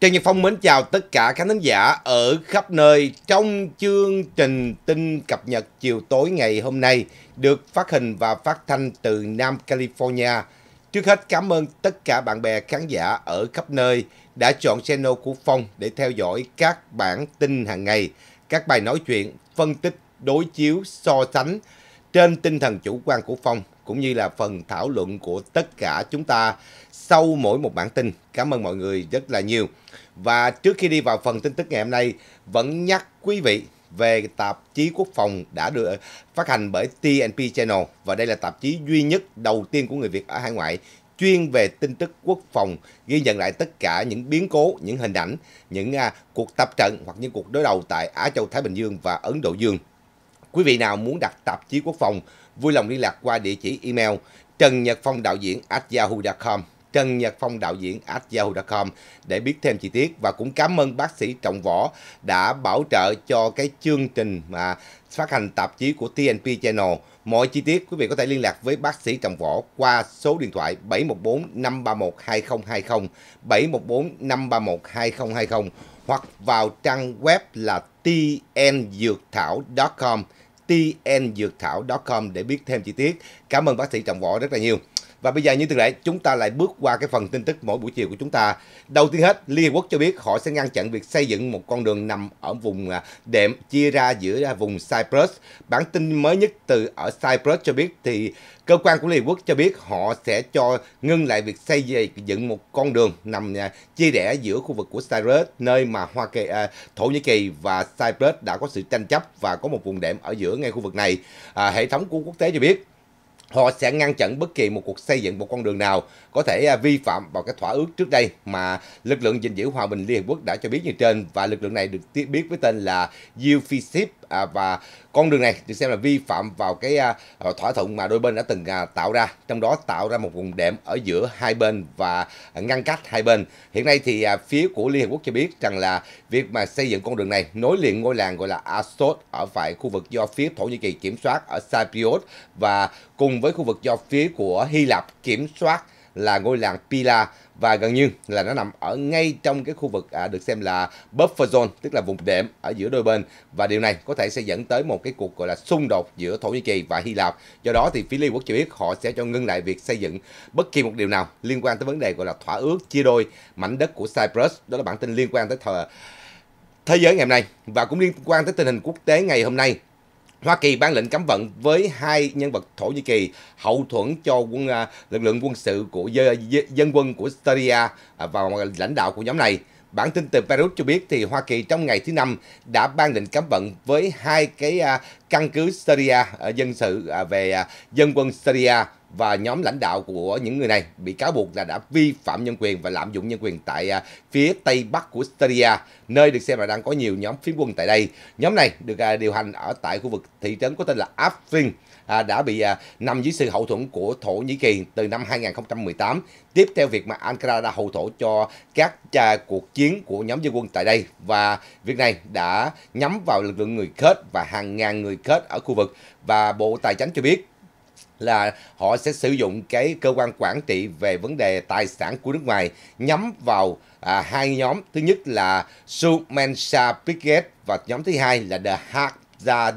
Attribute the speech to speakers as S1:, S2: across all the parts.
S1: Trần Nhật Phong mến chào tất cả các khán giả ở khắp nơi trong chương trình tin cập nhật chiều tối ngày hôm nay được phát hình và phát thanh từ Nam California. Trước hết cảm ơn tất cả bạn bè khán giả ở khắp nơi đã chọn channel của Phong để theo dõi các bản tin hàng ngày, các bài nói chuyện, phân tích, đối chiếu, so sánh trên tinh thần chủ quan của Phong cũng như là phần thảo luận của tất cả chúng ta sau mỗi một bản tin. Cảm ơn mọi người rất là nhiều. Và trước khi đi vào phần tin tức ngày hôm nay, vẫn nhắc quý vị về tạp chí quốc phòng đã được phát hành bởi TNP Channel và đây là tạp chí duy nhất đầu tiên của người Việt ở hải ngoại chuyên về tin tức quốc phòng, ghi nhận lại tất cả những biến cố, những hình ảnh, những uh, cuộc tập trận hoặc những cuộc đối đầu tại Á Châu Thái Bình Dương và Ấn Độ Dương. Quý vị nào muốn đặt tạp chí quốc phòng vui lòng liên lạc qua địa chỉ email trần nhật phong đạo diễn at yahoo.com Trần Nhật Phong đạo diễn at yahoo.com để biết thêm chi tiết và cũng cảm ơn bác sĩ Trọng Võ đã bảo trợ cho cái chương trình mà phát hành tạp chí của TNP Channel. Mọi chi tiết quý vị có thể liên lạc với bác sĩ Trọng Võ qua số điện thoại 714 531 2020 714 531 2020 hoặc vào trang web là tnduocthảo.com tndược thảo com để biết thêm chi tiết. Cảm ơn bác sĩ Trọng Võ rất là nhiều. Và bây giờ như thường lệ, chúng ta lại bước qua cái phần tin tức mỗi buổi chiều của chúng ta. Đầu tiên hết, Liên Hợp Quốc cho biết họ sẽ ngăn chặn việc xây dựng một con đường nằm ở vùng à, đệm chia ra giữa vùng Cyprus. Bản tin mới nhất từ ở Cyprus cho biết thì cơ quan của Liên Hợp Quốc cho biết họ sẽ cho ngưng lại việc xây dựng một con đường nằm à, chia rẽ giữa khu vực của Cyprus nơi mà Hoa Kỳ, à, Thổ Nhĩ Kỳ và Cyprus đã có sự tranh chấp và có một vùng đệm ở giữa ngay khu vực này. À, hệ thống của quốc tế cho biết họ sẽ ngăn chặn bất kỳ một cuộc xây dựng một con đường nào có thể à, vi phạm vào cái thỏa ước trước đây mà lực lượng gìn giữ hòa bình Liên Hợp Quốc đã cho biết như trên và lực lượng này được biết với tên là UFICIP à, và con đường này được xem là vi phạm vào cái à, ờ, thỏa thuận mà đôi bên đã từng à, tạo ra trong đó tạo ra một vùng đệm ở giữa hai bên và ngăn cách hai bên hiện nay thì à, phía của Liên Hợp Quốc cho biết rằng là việc mà xây dựng con đường này nối liền ngôi làng gọi là Asot ở phải khu vực do phía Thổ Nhĩ Kỳ kiểm soát ở Cyprus và cùng với khu vực do phía của Hy Lạp kiểm soát là ngôi làng Pila và gần như là nó nằm ở ngay trong cái khu vực à, được xem là buffer zone tức là vùng đệm ở giữa đôi bên và điều này có thể sẽ dẫn tới một cái cuộc gọi là xung đột giữa Thổ Nhĩ Kỳ và Hy Lạp do đó thì phía Liên Quốc cho biết họ sẽ cho ngưng lại việc xây dựng bất kỳ một điều nào liên quan tới vấn đề gọi là thỏa ước chia đôi mảnh đất của Cyprus đó là bản tin liên quan tới thờ thế giới ngày hôm nay và cũng liên quan tới tình hình quốc tế ngày hôm nay Hoa Kỳ ban lệnh cấm vận với hai nhân vật Thổ Nhĩ Kỳ hậu thuẫn cho quân à, lực lượng quân sự của dân quân của Syria à, và lãnh đạo của nhóm này. Bản tin từ Beirut cho biết thì Hoa Kỳ trong ngày thứ năm đã ban lệnh cấm vận với hai cái à, căn cứ Syria dân sự về dân quân Syria và nhóm lãnh đạo của những người này bị cáo buộc là đã vi phạm nhân quyền và lạm dụng nhân quyền tại à, phía tây bắc của Syria, nơi được xem là đang có nhiều nhóm phiến quân tại đây. Nhóm này được à, điều hành ở tại khu vực thị trấn có tên là Afrin, à, đã bị nằm dưới sự hậu thuẫn của Thổ Nhĩ Kỳ từ năm 2018, tiếp theo việc mà Ankara đã hậu thổ cho các cuộc chiến của nhóm dân quân tại đây và việc này đã nhắm vào lực lượng người Kurd và hàng ngàn người Kurd ở khu vực và Bộ Tài chính cho biết là họ sẽ sử dụng cái cơ quan quản trị về vấn đề tài sản của nước ngoài nhắm vào à, hai nhóm thứ nhất là Sumensa Piquet và nhóm thứ hai là The Hard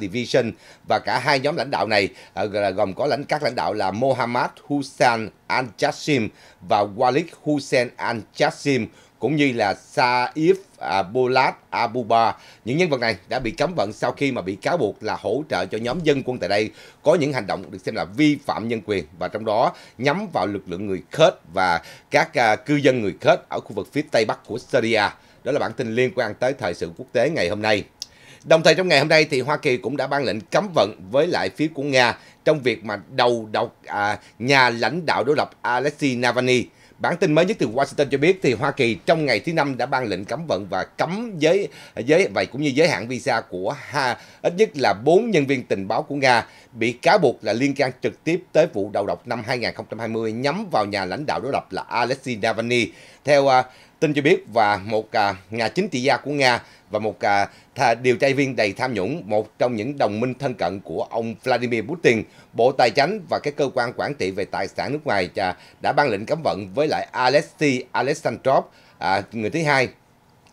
S1: Division và cả hai nhóm lãnh đạo này à, gồm có lãnh các lãnh đạo là Mohammad Hussein Al-Jassim và Walid Hussein Al-Jassim cũng như là Saif Abolat Abuba. Những nhân vật này đã bị cấm vận sau khi mà bị cáo buộc là hỗ trợ cho nhóm dân quân tại đây có những hành động được xem là vi phạm nhân quyền và trong đó nhắm vào lực lượng người Khết và các à, cư dân người Khết ở khu vực phía tây bắc của Syria. Đó là bản tin liên quan tới thời sự quốc tế ngày hôm nay. Đồng thời trong ngày hôm nay thì Hoa Kỳ cũng đã ban lệnh cấm vận với lại phía của Nga trong việc mà đầu độc à, nhà lãnh đạo đối lập Alexei Navalny Bản tin mới nhất từ Washington cho biết thì Hoa Kỳ trong ngày thứ năm đã ban lệnh cấm vận và cấm giới giới vậy cũng như giới hạn visa của ha ít nhất là 4 nhân viên tình báo của Nga bị cáo buộc là liên can trực tiếp tới vụ đầu độc năm 2020 nhắm vào nhà lãnh đạo đối lập là Alexei Navalny. Theo uh, tin cho biết và một uh, nhà chính trị gia của Nga và một à, điều tra viên đầy tham nhũng, một trong những đồng minh thân cận của ông Vladimir Putin, Bộ Tài chánh và các cơ quan quản trị về tài sản nước ngoài à, đã ban lệnh cấm vận với lại Alexei Alexandrov, à, người thứ hai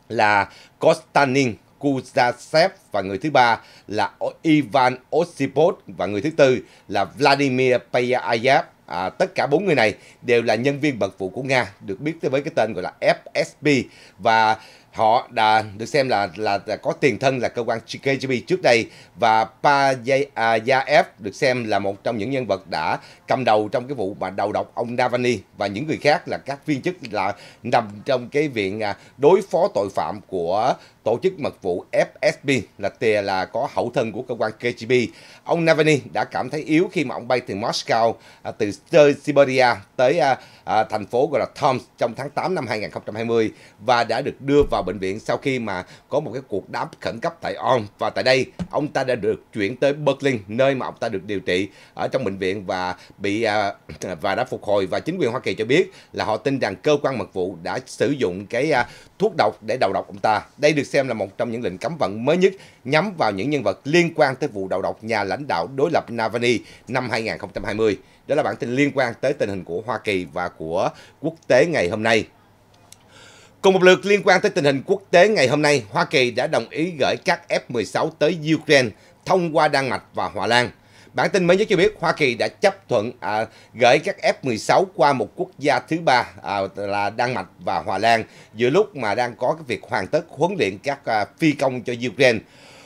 S1: là Kostanin Kuzasev và người thứ ba là Ivan Osipov và người thứ tư là Vladimir Payayev. À, tất cả bốn người này đều là nhân viên bậc vụ của Nga, được biết tới với cái tên gọi là FSB và họ đã được xem là là, là có tiền thân là cơ quan KGB trước đây và Payayev à, được xem là một trong những nhân vật đã cầm đầu trong cái vụ mà đầu độc ông Navalny và những người khác là các viên chức là nằm trong cái viện à, đối phó tội phạm của tổ chức mật vụ FSB là tìa là có hậu thân của cơ quan KGB. Ông Navalny đã cảm thấy yếu khi mà ông bay từ Moscow à, từ Siberia tới à, à, thành phố gọi là Tomsk trong tháng 8 năm 2020 và đã được đưa vào bệnh viện sau khi mà có một cái cuộc đám khẩn cấp tại On và tại đây ông ta đã được chuyển tới Berlin nơi mà ông ta được điều trị ở trong bệnh viện và bị và đã phục hồi và chính quyền Hoa Kỳ cho biết là họ tin rằng cơ quan mật vụ đã sử dụng cái thuốc độc để đầu độc ông ta. Đây được xem là một trong những lệnh cấm vận mới nhất nhắm vào những nhân vật liên quan tới vụ đầu độc nhà lãnh đạo đối lập Navani năm 2020. Đó là bản tin liên quan tới tình hình của Hoa Kỳ và của quốc tế ngày hôm nay. Cùng một lượt liên quan tới tình hình quốc tế ngày hôm nay, Hoa Kỳ đã đồng ý gửi các F-16 tới Ukraine thông qua Đan Mạch và Hòa Lan. Bản tin mới nhất cho biết Hoa Kỳ đã chấp thuận à, gửi các F-16 qua một quốc gia thứ ba à, là Đan Mạch và Hòa Lan giữa lúc mà đang có cái việc hoàn tất huấn luyện các à, phi công cho Ukraine.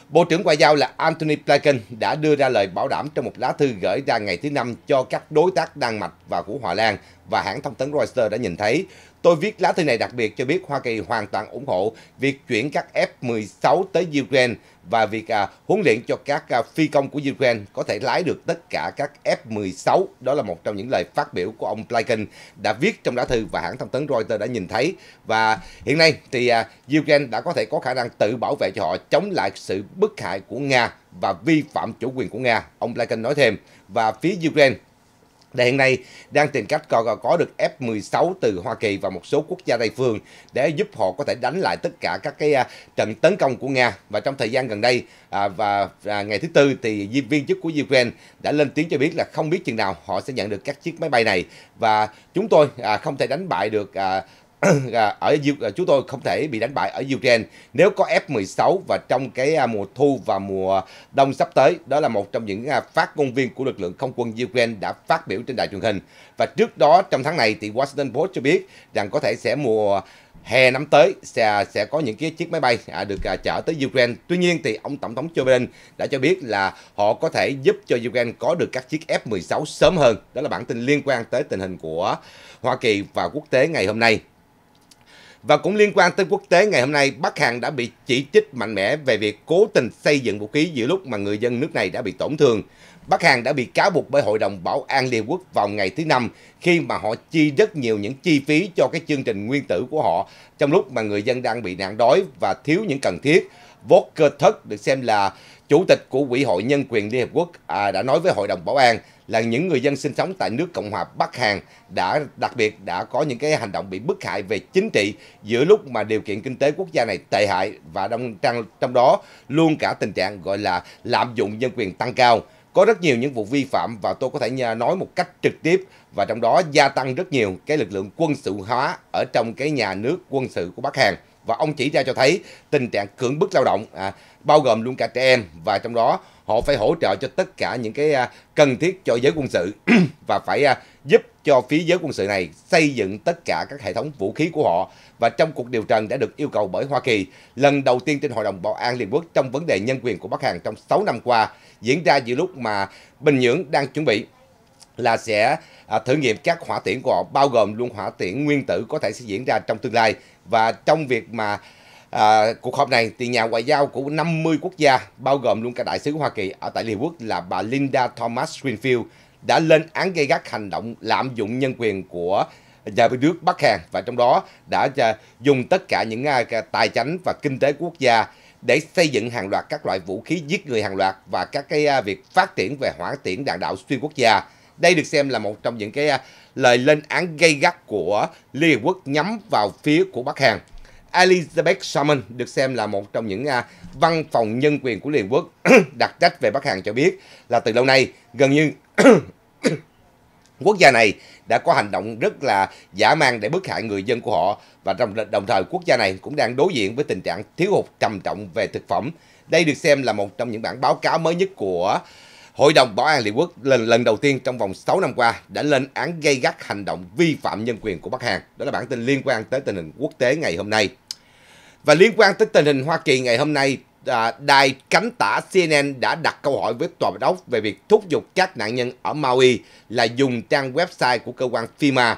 S1: Bộ trưởng Ngoại giao là Anthony Blinken đã đưa ra lời bảo đảm trong một lá thư gửi ra ngày thứ Năm cho các đối tác Đan Mạch và của Hòa Lan và hãng thông tấn Reuters đã nhìn thấy Tôi viết lá thư này đặc biệt cho biết Hoa Kỳ hoàn toàn ủng hộ việc chuyển các F-16 tới Ukraine và việc à, huấn luyện cho các à, phi công của Ukraine có thể lái được tất cả các F-16. Đó là một trong những lời phát biểu của ông Blinken đã viết trong lá thư và hãng thông tấn Reuters đã nhìn thấy. Và hiện nay thì à, Ukraine đã có thể có khả năng tự bảo vệ cho họ chống lại sự bức hại của Nga và vi phạm chủ quyền của Nga. Ông Blinken nói thêm và phía Ukraine để hiện nay đang tìm cách có, có được F-16 từ Hoa Kỳ và một số quốc gia Tây phương để giúp họ có thể đánh lại tất cả các cái à, trận tấn công của Nga. Và trong thời gian gần đây à, và à, ngày thứ tư thì viên chức của Ukraine đã lên tiếng cho biết là không biết chừng nào họ sẽ nhận được các chiếc máy bay này và chúng tôi không thể đánh bại được ở chúng tôi không thể bị đánh bại ở Ukraine nếu có F-16 và trong cái à, mùa thu và mùa đông sắp tới đó là một trong những à, phát ngôn viên của lực lượng không quân Ukraine đã phát biểu trên đài truyền hình và trước đó trong tháng này thì Washington Post cho biết rằng có thể sẽ mùa hè năm tới sẽ sẽ có những cái chiếc máy bay à, được chở tới Ukraine. Tuy nhiên thì ông tổng thống Joe Biden đã cho biết là họ có thể giúp cho Ukraine có được các chiếc F-16 sớm hơn. Đó là bản tin liên quan tới tình hình của Hoa Kỳ và quốc tế ngày hôm nay. Và cũng liên quan tới quốc tế, ngày hôm nay Bắc Hàn đã bị chỉ trích mạnh mẽ về việc cố tình xây dựng vũ khí giữa lúc mà người dân nước này đã bị tổn thương. Bắc Hàn đã bị cáo buộc bởi Hội đồng Bảo an Liên Quốc vào ngày thứ Năm khi mà họ chi rất nhiều những chi phí cho cái chương trình nguyên tử của họ trong lúc mà người dân đang bị nạn đói và thiếu những cần thiết. Volker Thất được xem là chủ tịch của Quỹ hội Nhân quyền Liên Hợp Quốc à, đã nói với Hội đồng Bảo an là những người dân sinh sống tại nước Cộng hòa Bắc Hàn đã đặc biệt đã có những cái hành động bị bức hại về chính trị giữa lúc mà điều kiện kinh tế quốc gia này tệ hại và trong trong đó luôn cả tình trạng gọi là lạm dụng nhân quyền tăng cao có rất nhiều những vụ vi phạm và tôi có thể nói một cách trực tiếp và trong đó gia tăng rất nhiều cái lực lượng quân sự hóa ở trong cái nhà nước quân sự của Bắc Hàn và ông chỉ ra cho thấy tình trạng cưỡng bức lao động à, bao gồm luôn cả trẻ em và trong đó họ phải hỗ trợ cho tất cả những cái à, cần thiết cho giới quân sự và phải à, giúp cho phía giới quân sự này xây dựng tất cả các hệ thống vũ khí của họ và trong cuộc điều trần đã được yêu cầu bởi Hoa Kỳ lần đầu tiên trên Hội đồng Bảo an Liên Quốc trong vấn đề nhân quyền của Bắc Hàn trong 6 năm qua diễn ra giữa lúc mà Bình Nhưỡng đang chuẩn bị là sẽ à, thử nghiệm các hỏa tiễn của họ bao gồm luôn hỏa tiễn nguyên tử có thể sẽ diễn ra trong tương lai và trong việc mà À, cuộc họp này thì nhà ngoại giao của 50 quốc gia, bao gồm luôn cả đại sứ Hoa Kỳ ở tại Liên Quốc là bà Linda Thomas Greenfield, đã lên án gây gắt hành động lạm dụng nhân quyền của nhà nước Bắc Hàn và trong đó đã à, dùng tất cả những à, tài chính và kinh tế quốc gia để xây dựng hàng loạt các loại vũ khí giết người hàng loạt và các cái à, việc phát triển về hỏa tiễn đạn đạo xuyên quốc gia. Đây được xem là một trong những cái lời lên án gây gắt của Liên Hợp Quốc nhắm vào phía của Bắc Hàn. Elizabeth Salmon được xem là một trong những à, văn phòng nhân quyền của Liên Quốc đặc trách về Bắc Hàn cho biết là từ lâu nay gần như quốc gia này đã có hành động rất là giả mang để bức hại người dân của họ và đồng, đồng thời quốc gia này cũng đang đối diện với tình trạng thiếu hụt trầm trọng về thực phẩm. Đây được xem là một trong những bản báo cáo mới nhất của Hội đồng Bảo an Liên Quốc lần lần đầu tiên trong vòng 6 năm qua đã lên án gây gắt hành động vi phạm nhân quyền của Bắc Hàn. Đó là bản tin liên quan tới tình hình quốc tế ngày hôm nay. Và liên quan tới tình hình Hoa Kỳ ngày hôm nay, à, đài cánh tả CNN đã đặt câu hỏi với tòa bạch ốc về việc thúc giục các nạn nhân ở Maui là dùng trang website của cơ quan FEMA.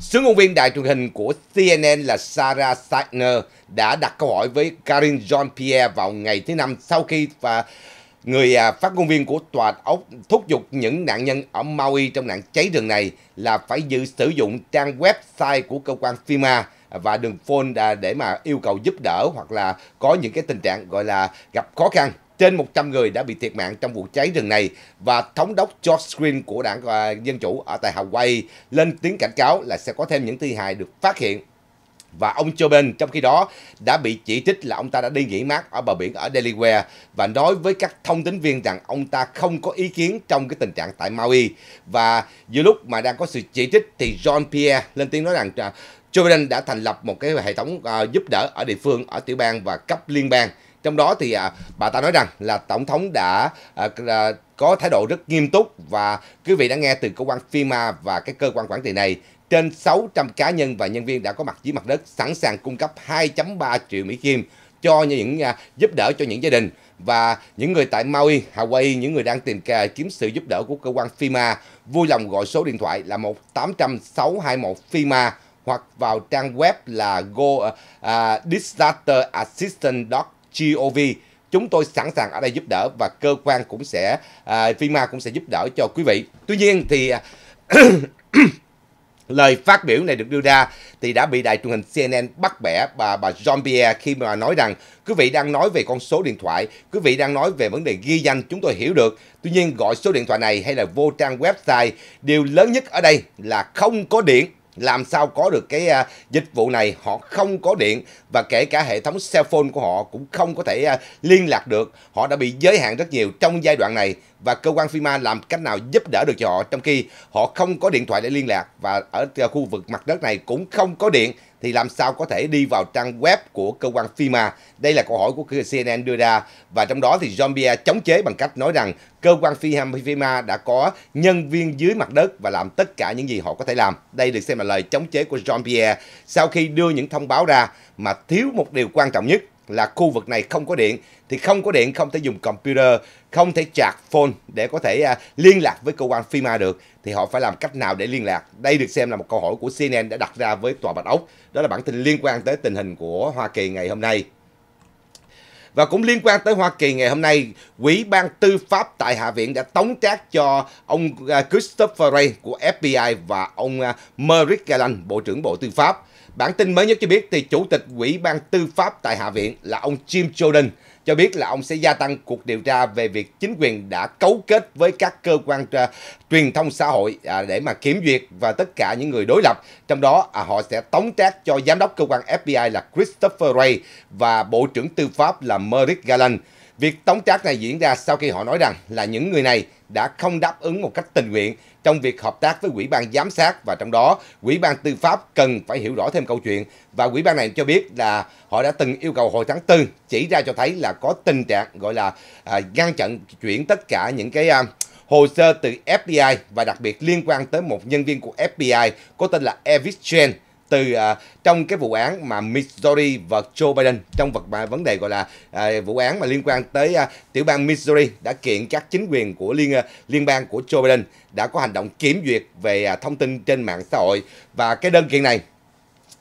S1: Sứ ngôn viên đài truyền hình của CNN là Sarah Saitner đã đặt câu hỏi với Karin Jean-Pierre vào ngày thứ Năm sau khi và Người à, phát ngôn viên của tòa ốc thúc giục những nạn nhân ở Maui trong nạn cháy rừng này là phải dự sử dụng trang website của cơ quan FEMA và đường phone à, để mà yêu cầu giúp đỡ hoặc là có những cái tình trạng gọi là gặp khó khăn. Trên 100 người đã bị thiệt mạng trong vụ cháy rừng này và thống đốc George Green của đảng à, Dân Chủ ở tại Hawaii lên tiếng cảnh cáo là sẽ có thêm những thi hài được phát hiện và ông Corbyn trong khi đó đã bị chỉ trích là ông ta đã đi nghỉ mát ở bờ biển ở Delaware và nói với các thông tin viên rằng ông ta không có ý kiến trong cái tình trạng tại Maui và giữa lúc mà đang có sự chỉ trích thì John Pierre lên tiếng nói rằng Joe Biden đã thành lập một cái hệ thống ờ, giúp đỡ ở địa phương, ở tiểu bang và cấp liên bang. Trong đó thì à, bà ta nói rằng là tổng thống đã ờ, có thái độ rất nghiêm túc và quý vị đã nghe từ cơ quan FEMA và cái cơ quan quản trị này trên 600 cá nhân và nhân viên đã có mặt dưới mặt đất sẵn sàng cung cấp 2.3 triệu Mỹ Kim cho những uh, giúp đỡ cho những gia đình và những người tại Maui, Hawaii, những người đang tìm kiếm sự giúp đỡ của cơ quan FEMA vui lòng gọi số điện thoại là 1-800-621 FEMA hoặc vào trang web là go uh, uh, gov chúng tôi sẵn sàng ở đây giúp đỡ và cơ quan cũng sẽ uh, à, FIMA cũng sẽ giúp đỡ cho quý vị. Tuy nhiên thì uh, Lời phát biểu này được đưa ra thì đã bị đài truyền hình CNN bắt bẻ bà bà Jean-Pierre khi mà nói rằng quý vị đang nói về con số điện thoại, quý vị đang nói về vấn đề ghi danh chúng tôi hiểu được. Tuy nhiên gọi số điện thoại này hay là vô trang website, điều lớn nhất ở đây là không có điện làm sao có được cái uh, dịch vụ này họ không có điện và kể cả hệ thống cell phone của họ cũng không có thể uh, liên lạc được họ đã bị giới hạn rất nhiều trong giai đoạn này và cơ quan FIMA làm cách nào giúp đỡ được cho họ trong khi họ không có điện thoại để liên lạc và ở khu vực mặt đất này cũng không có điện thì làm sao có thể đi vào trang web của cơ quan FIMA? Đây là câu hỏi của CNN đưa ra và trong đó thì jean chống chế bằng cách nói rằng cơ quan FIMA đã có nhân viên dưới mặt đất và làm tất cả những gì họ có thể làm. Đây được xem là lời chống chế của jean sau khi đưa những thông báo ra mà thiếu một điều quan trọng nhất là khu vực này không có điện thì không có điện không thể dùng computer, không thể chạc phone để có thể uh, liên lạc với cơ quan FEMA được thì họ phải làm cách nào để liên lạc. Đây được xem là một câu hỏi của CNN đã đặt ra với tòa Bạch Ốc. Đó là bản tin liên quan tới tình hình của Hoa Kỳ ngày hôm nay. Và cũng liên quan tới Hoa Kỳ ngày hôm nay, quỹ ban Tư pháp tại Hạ viện đã tống trác cho ông à, Christopher Ray của FBI và ông à, Merrick Garland, Bộ trưởng Bộ Tư pháp Bản tin mới nhất cho biết thì Chủ tịch Ủy ban Tư pháp tại Hạ viện là ông Jim Jordan cho biết là ông sẽ gia tăng cuộc điều tra về việc chính quyền đã cấu kết với các cơ quan truyền thông xã hội à, để mà kiểm duyệt và tất cả những người đối lập. Trong đó à, họ sẽ tống trác cho giám đốc cơ quan FBI là Christopher Wray và Bộ trưởng Tư pháp là Merrick Garland. Việc tống trác này diễn ra sau khi họ nói rằng là những người này đã không đáp ứng một cách tình nguyện trong việc hợp tác với quỹ ban giám sát và trong đó quỹ ban tư pháp cần phải hiểu rõ thêm câu chuyện và quỹ ban này cho biết là họ đã từng yêu cầu hồi tháng 4 chỉ ra cho thấy là có tình trạng gọi là à, ngăn chặn chuyển tất cả những cái à, hồ sơ từ FBI và đặc biệt liên quan tới một nhân viên của FBI có tên là Evis Chen từ à, trong cái vụ án mà Missouri và Joe Biden trong vật mà vấn đề gọi là à, vụ án mà liên quan tới à, tiểu bang Missouri đã kiện các chính quyền của liên à, liên bang của Joe Biden đã có hành động kiểm duyệt về à, thông tin trên mạng xã hội và cái đơn kiện này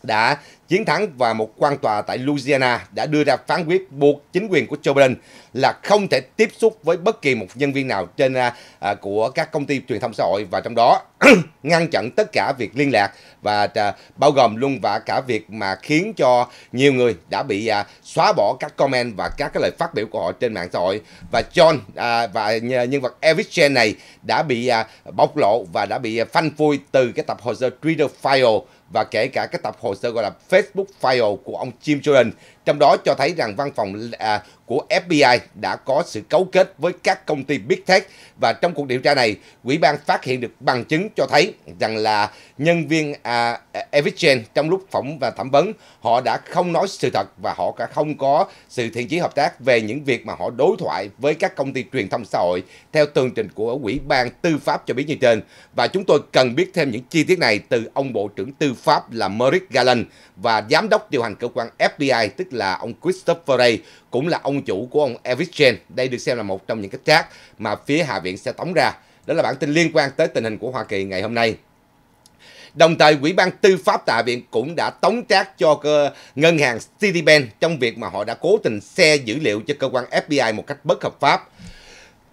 S1: đã chiến thắng và một quan tòa tại Louisiana đã đưa ra phán quyết buộc chính quyền của Joe Biden là không thể tiếp xúc với bất kỳ một nhân viên nào trên à, à của các công ty truyền thông xã hội và trong đó ngăn chặn tất cả việc liên lạc và à, bao gồm luôn và cả việc mà khiến cho nhiều người đã bị à, xóa bỏ các comment và các cái lời phát biểu của họ trên mạng xã hội và John à, và nhân vật Elvis Chen này đã bị à, bộc lộ và đã bị à, phanh phui từ cái tập hồ sơ Twitter file và kể cả cái tập hồ sơ gọi là Facebook file của ông Jim Jordan trong đó cho thấy rằng văn phòng à, của FBI đã có sự cấu kết với các công ty Big Tech và trong cuộc điều tra này, quỹ ban phát hiện được bằng chứng cho thấy rằng là nhân viên à, e, Evicen trong lúc phỏng và thẩm vấn, họ đã không nói sự thật và họ cả không có sự thiện chí hợp tác về những việc mà họ đối thoại với các công ty truyền thông xã hội theo tường trình của quỹ ban tư pháp cho biết như trên. Và chúng tôi cần biết thêm những chi tiết này từ ông Bộ trưởng Tư pháp là Merrick Garland và Giám đốc điều hành cơ quan FBI tức là ông Christopher Ray, cũng là ông chủ của ông Elvis Chen. Đây được xem là một trong những cái trác mà phía Hạ viện sẽ tống ra. Đó là bản tin liên quan tới tình hình của Hoa Kỳ ngày hôm nay. Đồng thời, Quỹ ban Tư pháp Tại Viện cũng đã tống trác cho cơ ngân hàng Citibank trong việc mà họ đã cố tình xe dữ liệu cho cơ quan FBI một cách bất hợp pháp.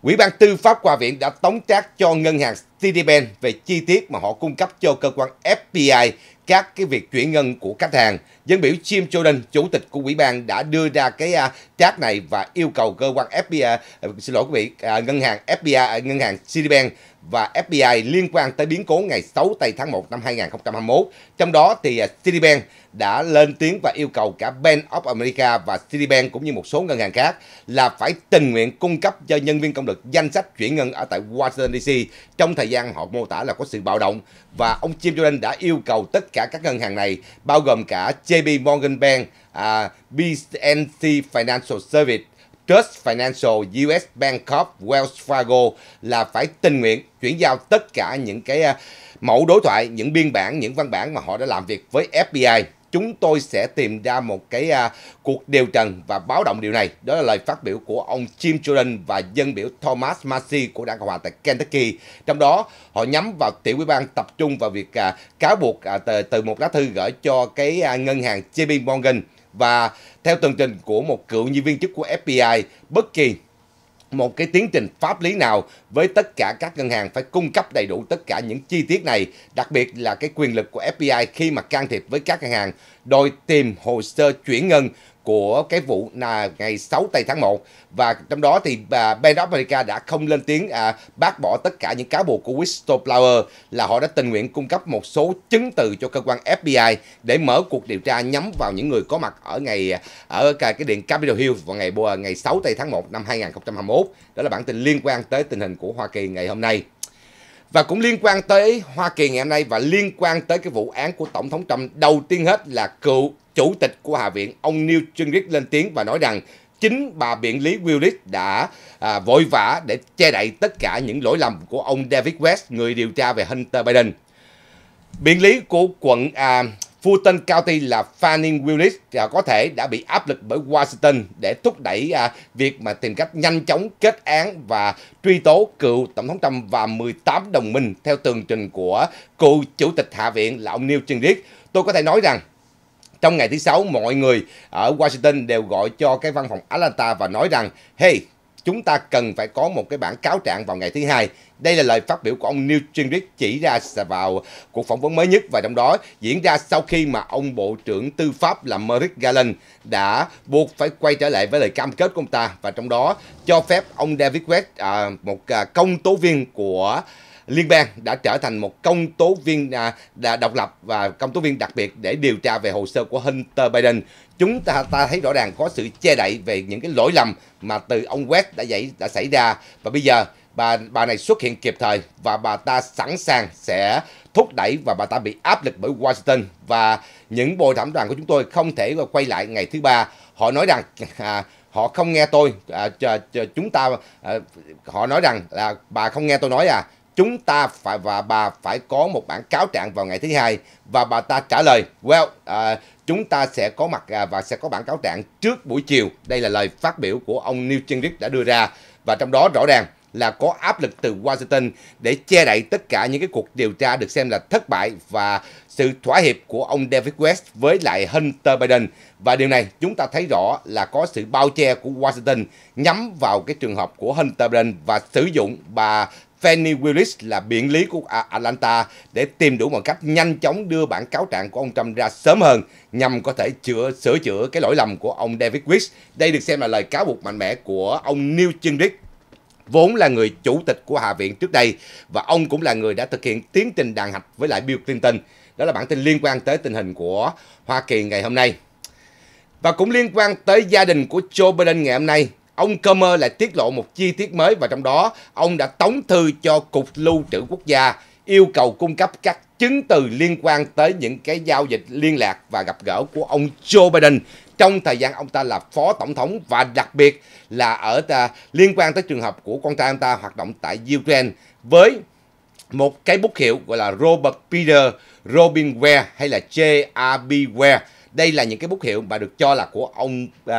S1: Quỹ ban Tư pháp Qua Viện đã tống trác cho ngân hàng Citibank về chi tiết mà họ cung cấp cho cơ quan FBI các cái việc chuyển ngân của khách hàng. Dân biểu Jim Jordan, chủ tịch của ủy ban đã đưa ra cái à, chat này và yêu cầu cơ quan FBI à, xin lỗi quý vị, à, ngân hàng FBI ngân hàng Citibank và FBI liên quan tới biến cố ngày 6 tây tháng 1 năm 2021. Trong đó thì à, Citibank đã lên tiếng và yêu cầu cả Bank of America và Citibank cũng như một số ngân hàng khác là phải tình nguyện cung cấp cho nhân viên công lực danh sách chuyển ngân ở tại Washington DC trong thời gian họ mô tả là có sự bạo động và ông Jim Jordan đã yêu cầu tất cả các ngân hàng này bao gồm cả JP Morgan Bank, uh, à, BNC Financial Service Trust Financial, US Bank Corp, Wells Fargo là phải tình nguyện chuyển giao tất cả những cái à, mẫu đối thoại, những biên bản, những văn bản mà họ đã làm việc với FBI chúng tôi sẽ tìm ra một cái uh, cuộc điều trần và báo động điều này. Đó là lời phát biểu của ông Jim Jordan và dân biểu Thomas Massey của Đảng Cộng hòa tại Kentucky. Trong đó, họ nhắm vào tiểu ủy ban tập trung vào việc uh, cáo buộc uh, từ, từ một lá thư gửi cho cái uh, ngân hàng JP Morgan và theo tường trình của một cựu nhân viên chức của FBI, bất kỳ một cái tiến trình pháp lý nào với tất cả các ngân hàng phải cung cấp đầy đủ tất cả những chi tiết này, đặc biệt là cái quyền lực của FBI khi mà can thiệp với các ngân hàng, đòi tìm hồ sơ chuyển ngân của cái vụ là ngày 6 tây tháng 1 và trong đó thì à, Bank of America đã không lên tiếng à, bác bỏ tất cả những cáo buộc của whistleblower là họ đã tình nguyện cung cấp một số chứng từ cho cơ quan FBI để mở cuộc điều tra nhắm vào những người có mặt ở ngày à, ở cái điện Capitol Hill vào ngày à, ngày 6 tây tháng 1 năm 2021. Đó là bản tin liên quan tới tình hình của Hoa Kỳ ngày hôm nay. Và cũng liên quan tới Hoa Kỳ ngày hôm nay và liên quan tới cái vụ án của Tổng thống Trump đầu tiên hết là cựu chủ tịch của Hạ viện ông Neil Gingrich lên tiếng và nói rằng chính bà biện lý Willis đã à, vội vã để che đậy tất cả những lỗi lầm của ông David West, người điều tra về Hunter Biden. Biện lý của quận à, Fulton County là Fanning Willis và có thể đã bị áp lực bởi Washington để thúc đẩy à, việc mà tìm cách nhanh chóng kết án và truy tố cựu Tổng thống Trump và 18 đồng minh theo tường trình của cựu Chủ tịch Hạ viện là ông Newt Gingrich. Tôi có thể nói rằng trong ngày thứ sáu mọi người ở Washington đều gọi cho cái văn phòng Atlanta và nói rằng hey chúng ta cần phải có một cái bản cáo trạng vào ngày thứ hai. Đây là lời phát biểu của ông Newt Gingrich chỉ ra vào cuộc phỏng vấn mới nhất và trong đó diễn ra sau khi mà ông Bộ trưởng Tư pháp là Merrick Garland đã buộc phải quay trở lại với lời cam kết của ông ta và trong đó cho phép ông David West, à, một à, công tố viên của liên bang đã trở thành một công tố viên à, độc lập và công tố viên đặc biệt để điều tra về hồ sơ của Hunter Biden chúng ta ta thấy rõ ràng có sự che đậy về những cái lỗi lầm mà từ ông West đã dậy đã xảy ra và bây giờ bà bà này xuất hiện kịp thời và bà ta sẵn sàng sẽ thúc đẩy và bà ta bị áp lực bởi Washington và những bồi thẩm đoàn của chúng tôi không thể quay lại ngày thứ ba họ nói rằng à, họ không nghe tôi à, ch, ch, chúng ta à, họ nói rằng là bà không nghe tôi nói à chúng ta phải và bà phải có một bản cáo trạng vào ngày thứ hai và bà ta trả lời well uh, chúng ta sẽ có mặt à, và sẽ có bản cáo trạng trước buổi chiều. Đây là lời phát biểu của ông Neil Gingrich đã đưa ra và trong đó rõ ràng là có áp lực từ Washington để che đậy tất cả những cái cuộc điều tra được xem là thất bại và sự thỏa hiệp của ông David West với lại Hunter Biden. Và điều này chúng ta thấy rõ là có sự bao che của Washington nhắm vào cái trường hợp của Hunter Biden và sử dụng bà Fanny Willis là biện lý của Atlanta để tìm đủ mọi cách nhanh chóng đưa bản cáo trạng của ông Trump ra sớm hơn nhằm có thể chữa sửa chữa cái lỗi lầm của ông David Wicks. Đây được xem là lời cáo buộc mạnh mẽ của ông Newt Gingrich vốn là người chủ tịch của Hạ viện trước đây và ông cũng là người đã thực hiện tiến trình đàn hạch với lại Bill Clinton. Đó là bản tin liên quan tới tình hình của Hoa Kỳ ngày hôm nay. Và cũng liên quan tới gia đình của Joe Biden ngày hôm nay ông Comer lại tiết lộ một chi tiết mới và trong đó ông đã tống thư cho Cục Lưu trữ Quốc gia yêu cầu cung cấp các chứng từ liên quan tới những cái giao dịch liên lạc và gặp gỡ của ông Joe Biden trong thời gian ông ta là phó tổng thống và đặc biệt là ở ta, liên quan tới trường hợp của con trai ông ta hoạt động tại Ukraine với một cái bút hiệu gọi là Robert Peter Robin Ware hay là JRB Ware. Đây là những cái bút hiệu mà được cho là của ông uh,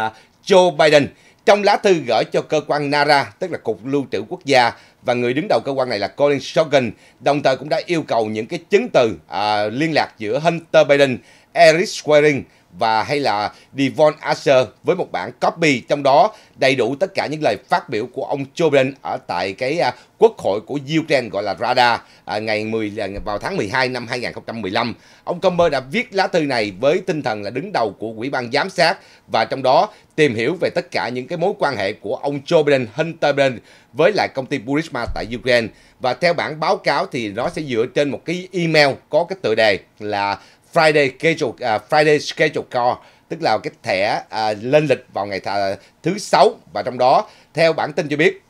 S1: Joe Biden trong lá thư gửi cho cơ quan NARA, tức là Cục Lưu trữ Quốc gia, và người đứng đầu cơ quan này là Colin Shogun, đồng thời cũng đã yêu cầu những cái chứng từ à, liên lạc giữa Hunter Biden, Eric Swearing và hay là Devon Asher với một bản copy trong đó đầy đủ tất cả những lời phát biểu của ông Joe Biden ở tại cái à, quốc hội của Ukraine gọi là Rada à, ngày 10 à, vào tháng 12 năm 2015. Ông Comer đã viết lá thư này với tinh thần là đứng đầu của ủy ban giám sát và trong đó tìm hiểu về tất cả những cái mối quan hệ của ông Joe Biden, Hunter Biden với lại công ty Burisma tại Ukraine. Và theo bản báo cáo thì nó sẽ dựa trên một cái email có cái tựa đề là Friday schedule uh, Friday schedule call tức là cái thẻ uh, lên lịch vào ngày th- thứ sáu và trong đó theo bản tin cho biết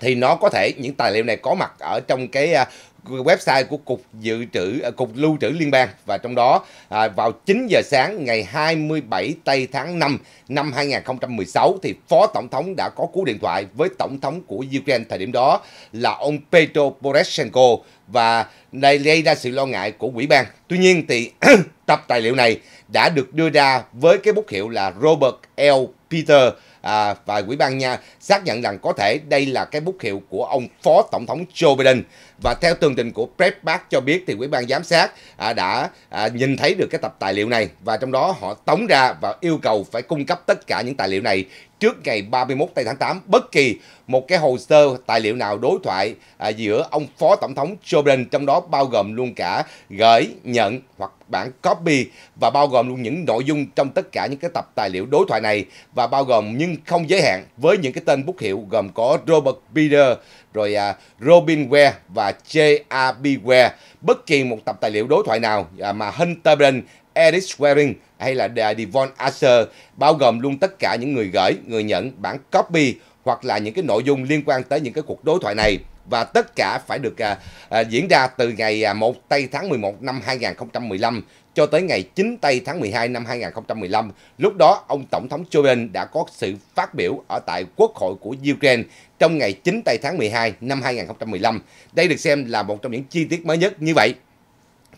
S1: thì nó có thể những tài liệu này có mặt ở trong cái uh, website của cục dự trữ à, cục lưu trữ liên bang và trong đó à, vào 9 giờ sáng ngày 27 tây tháng 5 năm 2016 thì phó tổng thống đã có cú điện thoại với tổng thống của Ukraine thời điểm đó là ông Petro Poroshenko và đây gây ra sự lo ngại của quỹ ban. Tuy nhiên thì tập tài liệu này đã được đưa ra với cái bút hiệu là Robert L. Peter à, và quỹ ban nha xác nhận rằng có thể đây là cái bút hiệu của ông phó tổng thống Joe Biden và theo tường trình của Prep Park cho biết thì quỹ ban giám sát à, đã à, nhìn thấy được cái tập tài liệu này và trong đó họ tống ra và yêu cầu phải cung cấp tất cả những tài liệu này trước ngày 31 tây tháng 8 bất kỳ một cái hồ sơ tài liệu nào đối thoại à, giữa ông phó tổng thống Joe Biden trong đó bao gồm luôn cả gửi, nhận hoặc bản copy và bao gồm luôn những nội dung trong tất cả những cái tập tài liệu đối thoại này và bao gồm nhưng không giới hạn với những cái tên bút hiệu gồm có Robert Peter rồi à, Robin Ware và J. B. Ware. Bất kỳ một tập tài liệu đối thoại nào à, mà Hunter Biden, Eric Waring hay là Devon Asher bao gồm luôn tất cả những người gửi, người nhận bản copy hoặc là những cái nội dung liên quan tới những cái cuộc đối thoại này và tất cả phải được à, à, diễn ra từ ngày à, 1 tây tháng 11 năm 2015 cho tới ngày 9 tây tháng 12 năm 2015. Lúc đó, ông Tổng thống Joe Biden đã có sự phát biểu ở tại Quốc hội của Ukraine trong ngày 9 tây tháng 12 năm 2015. Đây được xem là một trong những chi tiết mới nhất như vậy.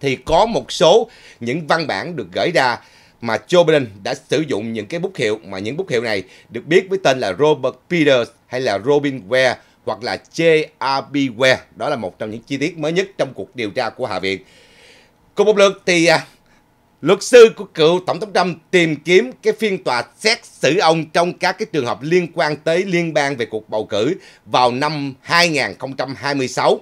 S1: Thì có một số những văn bản được gửi ra mà Joe Biden đã sử dụng những cái bút hiệu mà những bút hiệu này được biết với tên là Robert Peters hay là Robin Ware hoặc là J. JRB Ware. Đó là một trong những chi tiết mới nhất trong cuộc điều tra của Hạ viện. Cùng một lượt thì à, Luật sư của cựu Tổng thống Trump tìm kiếm cái phiên tòa xét xử ông trong các cái trường hợp liên quan tới liên bang về cuộc bầu cử vào năm 2026.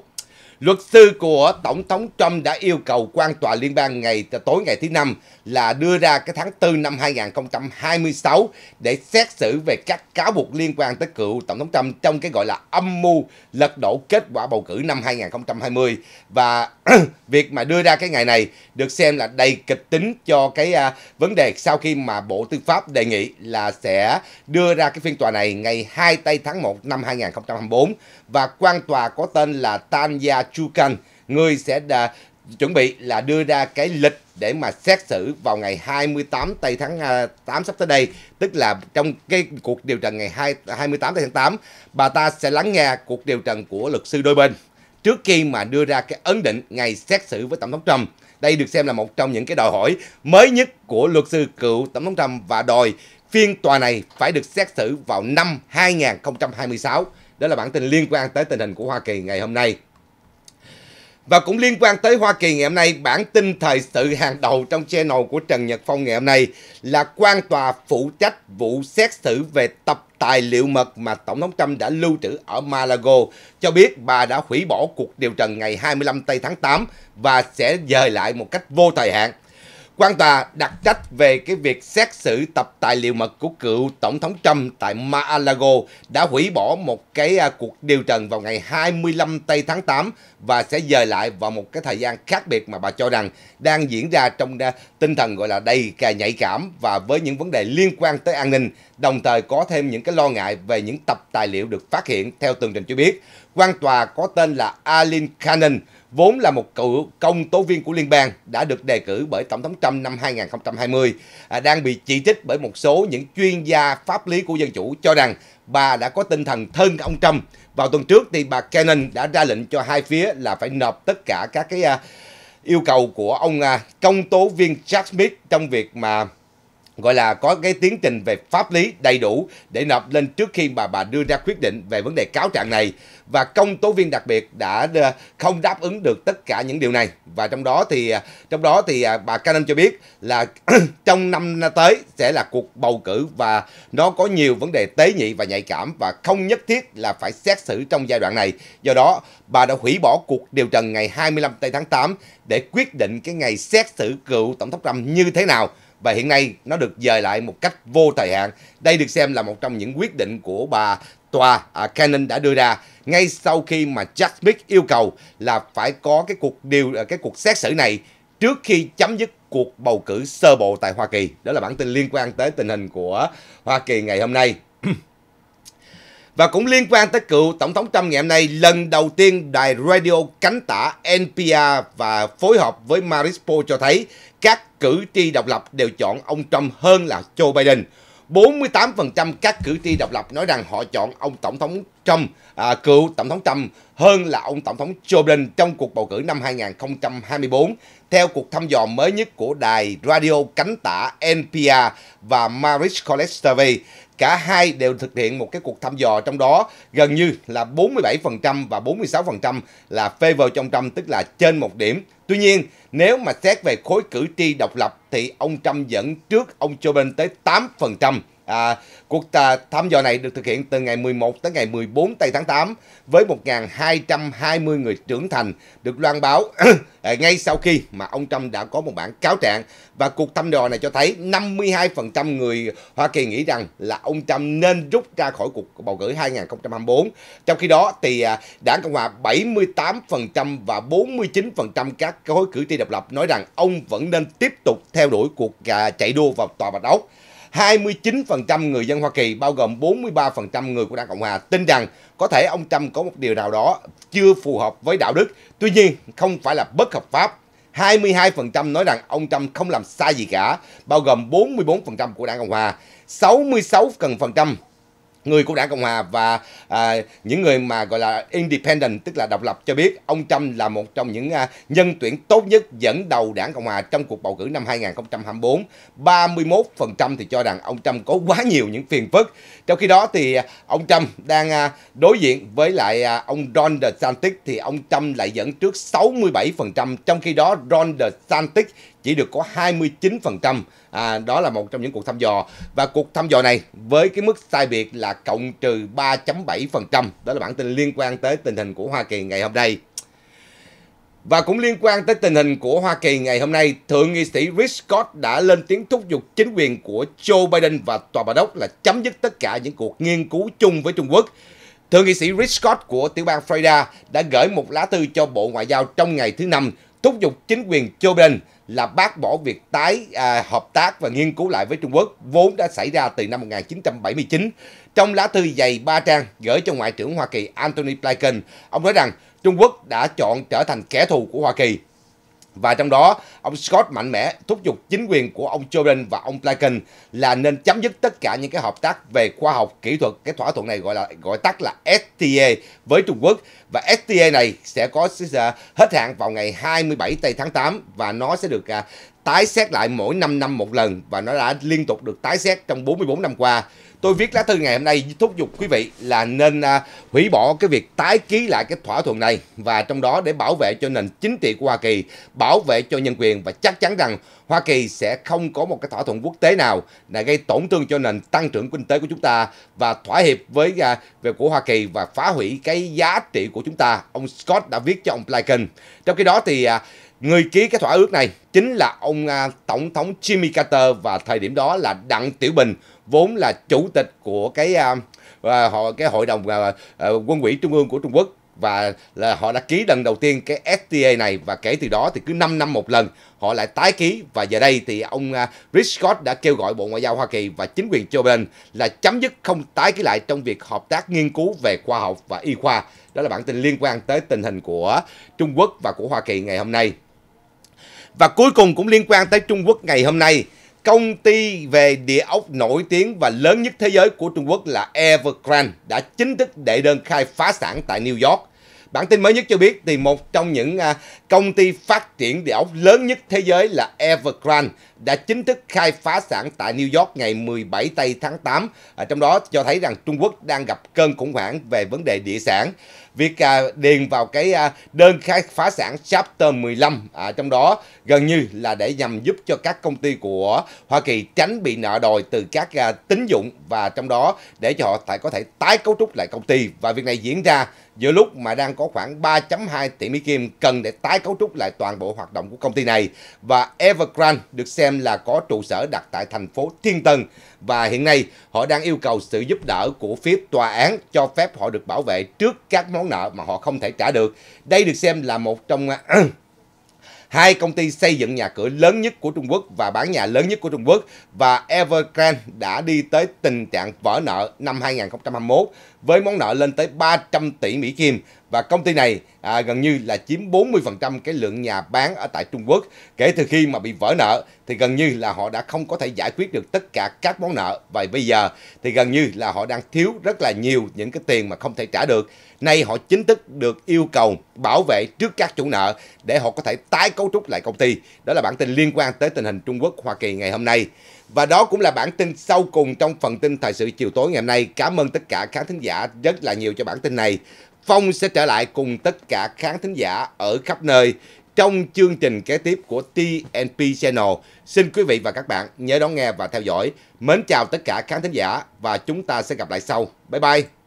S1: Luật sư của Tổng thống Trump đã yêu cầu quan tòa liên bang ngày tối ngày thứ Năm là đưa ra cái tháng 4 năm 2026 để xét xử về các cáo buộc liên quan tới cựu Tổng thống Trump trong cái gọi là âm mưu lật đổ kết quả bầu cử năm 2020. Và việc mà đưa ra cái ngày này được xem là đầy kịch tính cho cái à, vấn đề sau khi mà Bộ Tư pháp đề nghị là sẽ đưa ra cái phiên tòa này ngày 2 tây tháng 1 năm 2024 và quan tòa có tên là Tanya Chu Căn người sẽ đã chuẩn bị là đưa ra cái lịch để mà xét xử vào ngày 28 tây tháng 8 à, sắp tới đây, tức là trong cái cuộc điều trần ngày 2, 28 tây tháng 8, bà ta sẽ lắng nghe cuộc điều trần của luật sư đôi bên trước khi mà đưa ra cái ấn định ngày xét xử với Tổng thống Trump. Đây được xem là một trong những cái đòi hỏi mới nhất của luật sư cựu Tổng thống Trump và đòi phiên tòa này phải được xét xử vào năm 2026. Đó là bản tin liên quan tới tình hình của Hoa Kỳ ngày hôm nay. Và cũng liên quan tới Hoa Kỳ ngày hôm nay, bản tin thời sự hàng đầu trong channel của Trần Nhật Phong ngày hôm nay là quan tòa phụ trách vụ xét xử về tập tài liệu mật mà Tổng thống Trump đã lưu trữ ở Malago cho biết bà đã hủy bỏ cuộc điều trần ngày 25 tây tháng 8 và sẽ dời lại một cách vô thời hạn. Quan tòa đặt trách về cái việc xét xử tập tài liệu mật của cựu Tổng thống Trump tại Mar-a-Lago đã hủy bỏ một cái à, cuộc điều trần vào ngày 25 tây tháng 8 và sẽ dời lại vào một cái thời gian khác biệt mà bà cho rằng đang diễn ra trong à, tinh thần gọi là đầy cà nhạy cảm và với những vấn đề liên quan tới an ninh, đồng thời có thêm những cái lo ngại về những tập tài liệu được phát hiện theo tường trình cho biết. Quan tòa có tên là Alin Cannon vốn là một cựu công tố viên của liên bang đã được đề cử bởi Tổng thống Trump năm 2020, à, đang bị chỉ trích bởi một số những chuyên gia pháp lý của Dân Chủ cho rằng bà đã có tinh thần thân ông Trump. Vào tuần trước thì bà Cannon đã ra lệnh cho hai phía là phải nộp tất cả các cái à, yêu cầu của ông à, công tố viên Jack Smith trong việc mà gọi là có cái tiến trình về pháp lý đầy đủ để nộp lên trước khi bà bà đưa ra quyết định về vấn đề cáo trạng này và công tố viên đặc biệt đã ờ, không đáp ứng được tất cả những điều này và trong đó thì ờ, trong đó thì ờ, bà Cannon cho biết là trong năm tới sẽ là cuộc bầu cử và nó có nhiều vấn đề tế nhị và nhạy cảm và không nhất thiết là phải xét xử trong giai đoạn này do đó bà đã hủy bỏ cuộc điều trần ngày 25 tây tháng 8 để quyết định cái ngày xét xử cựu tổng thống Trump như thế nào và hiện nay nó được dời lại một cách vô thời hạn. Đây được xem là một trong những quyết định của bà tòa à, Canon đã đưa ra ngay sau khi mà Jack Smith yêu cầu là phải có cái cuộc điều à, cái cuộc xét xử này trước khi chấm dứt cuộc bầu cử sơ bộ tại Hoa Kỳ. Đó là bản tin liên quan tới tình hình của Hoa Kỳ ngày hôm nay. Và cũng liên quan tới cựu Tổng thống Trump ngày hôm nay, lần đầu tiên đài radio cánh tả NPR và phối hợp với Marispo cho thấy các cử tri độc lập đều chọn ông Trump hơn là Joe Biden. 48% các cử tri độc lập nói rằng họ chọn ông Tổng thống Trump, à, cựu Tổng thống Trump hơn là ông Tổng thống Joe Biden trong cuộc bầu cử năm 2024, theo cuộc thăm dò mới nhất của đài radio cánh tả NPR và Maris College Survey. Cả hai đều thực hiện một cái cuộc thăm dò trong đó gần như là 47% và 46% là favor trong Trump, tức là trên một điểm. Tuy nhiên, nếu mà xét về khối cử tri độc lập thì ông Trump dẫn trước ông Joe Biden tới 8%. À, cuộc thăm dò này được thực hiện từ ngày 11 tới ngày 14 tây tháng 8 với 1.220 người trưởng thành được loan báo à, ngay sau khi mà ông Trump đã có một bản cáo trạng và cuộc thăm dò này cho thấy 52% người Hoa Kỳ nghĩ rằng là ông Trump nên rút ra khỏi cuộc bầu cử 2024. Trong khi đó thì à, đảng Cộng hòa 78% và 49% các khối cử tri độc lập nói rằng ông vẫn nên tiếp tục theo đuổi cuộc à, chạy đua vào tòa Bạch Ốc. 29% người dân Hoa Kỳ bao gồm 43% người của Đảng Cộng Hòa tin rằng có thể ông Trump có một điều nào đó chưa phù hợp với đạo đức. Tuy nhiên, không phải là bất hợp pháp 22% nói rằng ông Trump không làm sai gì cả, bao gồm 44% của Đảng Cộng Hòa, 66% người của đảng Cộng hòa và à, những người mà gọi là independent tức là độc lập cho biết ông Trump là một trong những à, nhân tuyển tốt nhất dẫn đầu đảng Cộng hòa trong cuộc bầu cử năm 2024. 31% thì cho rằng ông Trump có quá nhiều những phiền phức. Trong khi đó thì à, ông Trump đang à, đối diện với lại à, ông Ron DeSantis thì ông Trump lại dẫn trước 67% trong khi đó Ron DeSantis chỉ được có 29%, à, đó là một trong những cuộc thăm dò. Và cuộc thăm dò này với cái mức sai biệt là cộng trừ 3.7%, đó là bản tin liên quan tới tình hình của Hoa Kỳ ngày hôm nay. Và cũng liên quan tới tình hình của Hoa Kỳ ngày hôm nay, Thượng nghị sĩ Rich Scott đã lên tiếng thúc giục chính quyền của Joe Biden và Tòa Bà Đốc là chấm dứt tất cả những cuộc nghiên cứu chung với Trung Quốc. Thượng nghị sĩ Rich Scott của tiểu bang Florida đã gửi một lá thư cho Bộ Ngoại giao trong ngày thứ Năm thúc giục chính quyền Joe Biden là bác bỏ việc tái à, hợp tác và nghiên cứu lại với Trung Quốc vốn đã xảy ra từ năm 1979. Trong lá thư dày 3 trang gửi cho Ngoại trưởng Hoa Kỳ Antony Blinken, ông nói rằng Trung Quốc đã chọn trở thành kẻ thù của Hoa Kỳ. Và trong đó, ông Scott mạnh mẽ thúc giục chính quyền của ông Joe Biden và ông Blinken là nên chấm dứt tất cả những cái hợp tác về khoa học, kỹ thuật, cái thỏa thuận này gọi là gọi tắt là STA với Trung Quốc và STA này sẽ có à, hết hạn vào ngày 27 tây tháng 8 và nó sẽ được à, tái xét lại mỗi 5 năm một lần và nó đã liên tục được tái xét trong 44 năm qua. Tôi viết lá thư ngày hôm nay thúc giục quý vị là nên à, hủy bỏ cái việc tái ký lại cái thỏa thuận này và trong đó để bảo vệ cho nền chính trị của Hoa Kỳ, bảo vệ cho nhân quyền và chắc chắn rằng Hoa Kỳ sẽ không có một cái thỏa thuận quốc tế nào là gây tổn thương cho nền tăng trưởng kinh tế của chúng ta và thỏa hiệp với à, về của Hoa Kỳ và phá hủy cái giá trị của chúng ta. Ông Scott đã viết cho ông Blinken. Trong khi đó thì à, người ký cái thỏa ước này chính là ông à, tổng thống Jimmy Carter và thời điểm đó là Đặng Tiểu Bình vốn là chủ tịch của cái họ cái hội đồng quân ủy trung ương của Trung Quốc và là họ đã ký lần đầu tiên cái FTA này và kể từ đó thì cứ 5 năm một lần họ lại tái ký và giờ đây thì ông à, Rich Scott đã kêu gọi Bộ Ngoại giao Hoa Kỳ và chính quyền Joe Biden là chấm dứt không tái ký lại trong việc hợp tác nghiên cứu về khoa học và y khoa. Đó là bản tin liên quan tới tình hình của Trung Quốc và của Hoa Kỳ ngày hôm nay. Và cuối cùng cũng liên quan tới Trung Quốc ngày hôm nay công ty về địa ốc nổi tiếng và lớn nhất thế giới của Trung Quốc là Evergrande đã chính thức đệ đơn khai phá sản tại New York. Bản tin mới nhất cho biết thì một trong những à, công ty phát triển địa ốc lớn nhất thế giới là Evergrande đã chính thức khai phá sản tại New York ngày 17 tây tháng 8. À, trong đó cho thấy rằng Trung Quốc đang gặp cơn khủng hoảng về vấn đề địa sản việc à, điền vào cái à, đơn khai phá sản chapter 15 à, trong đó gần như là để nhằm giúp cho các công ty của Hoa Kỳ tránh bị nợ đòi từ các à, tín dụng và trong đó để cho họ tại có thể tái cấu trúc lại công ty và việc này diễn ra giữa lúc mà đang có khoảng 3.2 tỷ Mỹ Kim cần để tái cấu trúc lại toàn bộ hoạt động của công ty này. Và Evergrande được xem là có trụ sở đặt tại thành phố Thiên Tân và hiện nay họ đang yêu cầu sự giúp đỡ của phía tòa án cho phép họ được bảo vệ trước các món nợ mà họ không thể trả được. Đây được xem là một trong hai công ty xây dựng nhà cửa lớn nhất của Trung Quốc và bán nhà lớn nhất của Trung Quốc và Evergrande đã đi tới tình trạng vỡ nợ năm 2021 với món nợ lên tới 300 tỷ Mỹ Kim và công ty này à, gần như là chiếm 40% cái lượng nhà bán ở tại Trung Quốc. Kể từ khi mà bị vỡ nợ thì gần như là họ đã không có thể giải quyết được tất cả các món nợ. và bây giờ thì gần như là họ đang thiếu rất là nhiều những cái tiền mà không thể trả được. Nay họ chính thức được yêu cầu bảo vệ trước các chủ nợ để họ có thể tái cấu trúc lại công ty. Đó là bản tin liên quan tới tình hình Trung Quốc Hoa Kỳ ngày hôm nay. Và đó cũng là bản tin sau cùng trong phần tin thời sự chiều tối ngày hôm nay. Cảm ơn tất cả khán thính giả rất là nhiều cho bản tin này. Phong sẽ trở lại cùng tất cả khán thính giả ở khắp nơi trong chương trình kế tiếp của TNP Channel. Xin quý vị và các bạn nhớ đón nghe và theo dõi. Mến chào tất cả khán thính giả và chúng ta sẽ gặp lại sau. Bye bye!